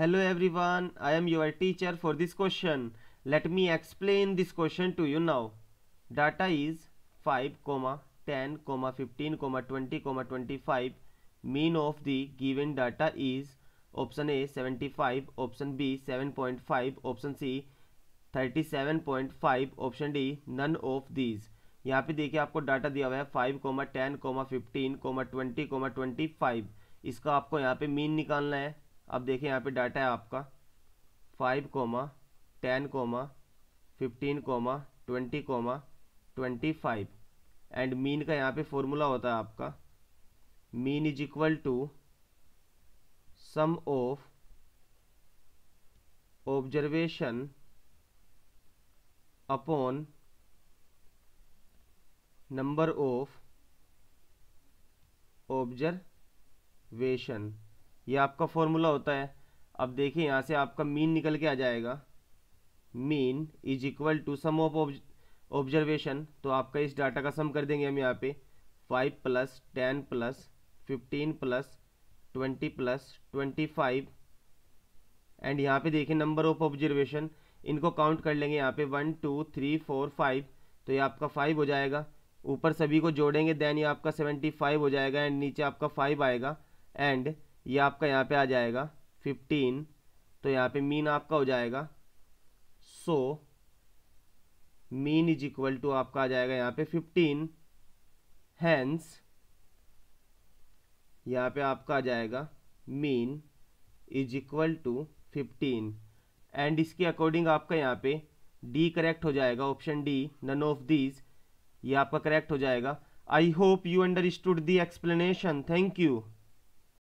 hello everyone I am your teacher for this question let me explain this question to you now data is five comma ten comma fifteen comma twenty comma twenty five mean of the given data is option A seventy five option B seven point five option C thirty seven point five option D none of these यहाँ पे देखिए आपको data दिया हुआ है five comma ten comma fifteen comma twenty comma twenty five इसका आपको यहाँ पे मीन निकालना है अब देखिए यहाँ पे डाटा है आपका five comma ten comma fifteen comma twenty comma twenty five and mean का यहाँ पे फॉर्मूला होता है आपका mean is equal to sum of observation upon number of observation ये आपका फॉर्मूला होता है अब देखिए यहाँ से आपका मीन निकल के आ जाएगा mean is equal to sum of observation तो आपका इस डाटा का सम कर देंगे हम यहाँ पे five plus ten plus fifteen plus twenty plus twenty five and यहाँ पे देखिए नंबर ऑफ ऑब्जर्वेशन इनको काउंट कर लेंगे यहाँ पे one two three four five तो ये आपका फाइव हो जाएगा ऊपर सभी को जोड़ेंगे देन ये आपका सेवेंटी फाइव हो जाएगा एंड नीचे आपका फाइव आएगा एंड ये आपका यहाँ पे आ जाएगा फिफ्टीन तो यहाँ पे मीन आपका हो जाएगा so mean is equal to आपका आ जाएगा यहाँ पे फिफ्टीन हैंस यहाँ पे आपका आ जाएगा mean is equal to fifteen and इसके अकॉर्डिंग आपका यहाँ पे डी करेक्ट हो जाएगा option D none of these ये आपका करेक्ट हो जाएगा I hope you understood the explanation thank you